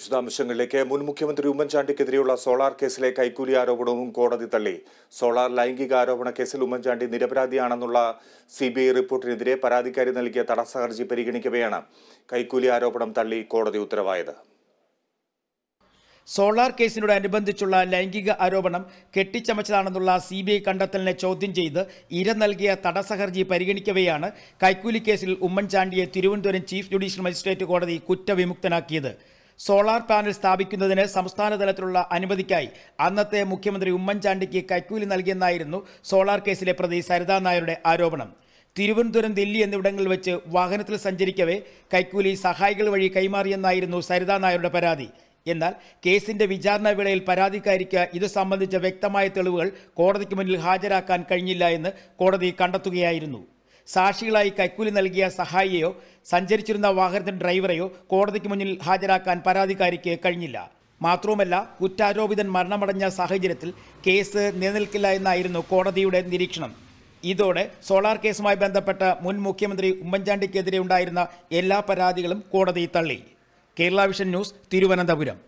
വിശദാംശങ്ങളിലേക്ക് മുൻ മുഖ്യമന്ത്രി ഉമ്മൻചാണ്ടിക്കെതിരെയുള്ള സോളാർ കേസിലെ കൈക്കൂലി ആരോപണവും കോടതി തള്ളി സോളാർ ലൈംഗിക ആരോപണ കേസിൽ ഉമ്മൻചാണ്ടി നിരപരാധിയാണെന്നുള്ള സി ബി ഐ റിപ്പോർട്ടിനെതിരെ പരാതിക്കാരി നൽകിയ തടസ്സ ഹർജി പരിഗണിക്കവെയാണ് കൈക്കൂലി ആരോപണം തള്ളി കോടതി ഉത്തരവായത് സോളാർ കേസിനോട് അനുബന്ധിച്ചുള്ള ലൈംഗിക ആരോപണം കെട്ടിച്ചമച്ചതാണെന്നുള്ള സി ബി ഐ കണ്ടെത്തലിനെ ചോദ്യം ചെയ്ത് ഇര നൽകിയ തടസ്സ ഹർജി പരിഗണിക്കവെയാണ് കൈക്കൂലി കേസിൽ ഉമ്മൻചാണ്ടിയെ തിരുവനന്തപുരം ചീഫ് ജുഡീഷ്യൽ മജിസ്ട്രേറ്റ് കോടതി കുറ്റവിമുക്തനാക്കിയത് സോളാർ പാനൽ സ്ഥാപിക്കുന്നതിന് സംസ്ഥാന തലത്തിലുള്ള അനുമതിക്കായി അന്നത്തെ മുഖ്യമന്ത്രി ഉമ്മൻചാണ്ടിക്ക് കൈക്കൂലി നൽകിയെന്നായിരുന്നു സോളാർ കേസിലെ പ്രതി സരിതാ നായരുടെ ആരോപണം തിരുവനന്തപുരം ദില്ലി എന്നിവിടങ്ങളിൽ വെച്ച് വാഹനത്തിൽ സഞ്ചരിക്കവേ കൈക്കൂലി സഹായികൾ വഴി കൈമാറിയെന്നായിരുന്നു സരിതാ നായരുടെ പരാതി എന്നാൽ കേസിന്റെ വിചാരണ വേളയിൽ പരാതിക്കാരിക്ക് ഇത് സംബന്ധിച്ച വ്യക്തമായ തെളിവുകൾ കോടതിക്ക് മുന്നിൽ ഹാജരാക്കാൻ കഴിഞ്ഞില്ല എന്ന് കോടതി കണ്ടെത്തുകയായിരുന്നു സാക്ഷികളായി കൈക്കൂലി നൽകിയ സഹായിയെയോ സഞ്ചരിച്ചിരുന്ന വാഹനത്തിന്റെ ഡ്രൈവറെയോ കോടതിക്ക് മുന്നിൽ ഹാജരാക്കാൻ പരാതിക്കാരിക്ക് കഴിഞ്ഞില്ല മാത്രവുമല്ല കുറ്റാരോപിതൻ മരണമടഞ്ഞ സാഹചര്യത്തിൽ കേസ് നിലനിൽക്കില്ല എന്നായിരുന്നു കോടതിയുടെ നിരീക്ഷണം ഇതോടെ സോളാർ കേസുമായി ബന്ധപ്പെട്ട മുൻ മുഖ്യമന്ത്രി ഉമ്മൻചാണ്ടിക്കെതിരെ ഉണ്ടായിരുന്ന എല്ലാ പരാതികളും കോടതി തള്ളി കേരള വിഷൻ ന്യൂസ് തിരുവനന്തപുരം